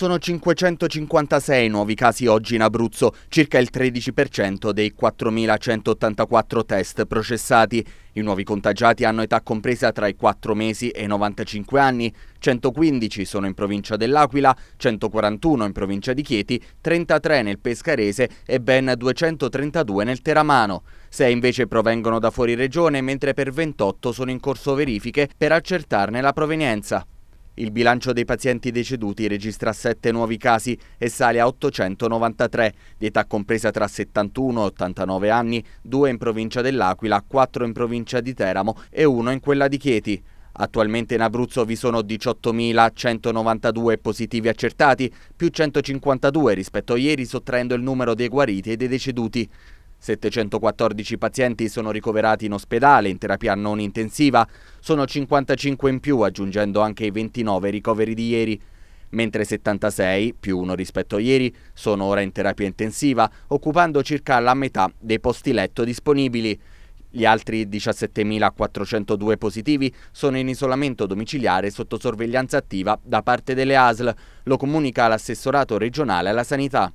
Sono 556 nuovi casi oggi in Abruzzo, circa il 13% dei 4.184 test processati. I nuovi contagiati hanno età compresa tra i 4 mesi e i 95 anni, 115 sono in provincia dell'Aquila, 141 in provincia di Chieti, 33 nel Pescarese e ben 232 nel Teramano. 6 invece provengono da fuori regione, mentre per 28 sono in corso verifiche per accertarne la provenienza. Il bilancio dei pazienti deceduti registra 7 nuovi casi e sale a 893, di età compresa tra 71 e 89 anni, 2 in provincia dell'Aquila, 4 in provincia di Teramo e 1 in quella di Chieti. Attualmente in Abruzzo vi sono 18.192 positivi accertati, più 152 rispetto a ieri sottraendo il numero dei guariti e dei deceduti. 714 pazienti sono ricoverati in ospedale in terapia non intensiva, sono 55 in più aggiungendo anche i 29 ricoveri di ieri, mentre 76, più uno rispetto a ieri, sono ora in terapia intensiva, occupando circa la metà dei posti letto disponibili. Gli altri 17.402 positivi sono in isolamento domiciliare sotto sorveglianza attiva da parte delle ASL, lo comunica l'assessorato regionale alla sanità.